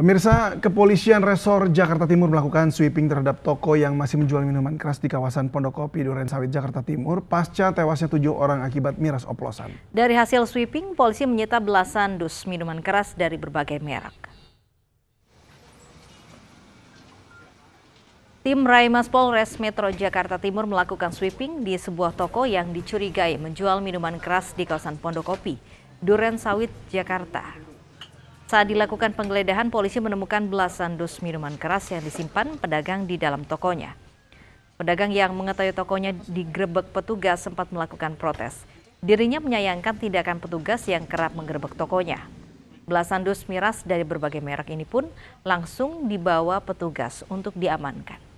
Pemirsa, kepolisian resor Jakarta Timur melakukan sweeping terhadap toko yang masih menjual minuman keras di kawasan Pondok Kopi Duren Sawit Jakarta Timur pasca tewasnya tujuh orang akibat miras oplosan. Dari hasil sweeping, polisi menyita belasan dus minuman keras dari berbagai merek. Tim Raimas Polres Metro Jakarta Timur melakukan sweeping di sebuah toko yang dicurigai menjual minuman keras di kawasan Pondok Kopi, Duren Sawit, Jakarta. Saat dilakukan penggeledahan, polisi menemukan belasan dus minuman keras yang disimpan pedagang di dalam tokonya. Pedagang yang mengetahui tokonya digerebek petugas sempat melakukan protes. Dirinya menyayangkan tindakan petugas yang kerap menggerebek tokonya. Belasan dus miras dari berbagai merek ini pun langsung dibawa petugas untuk diamankan.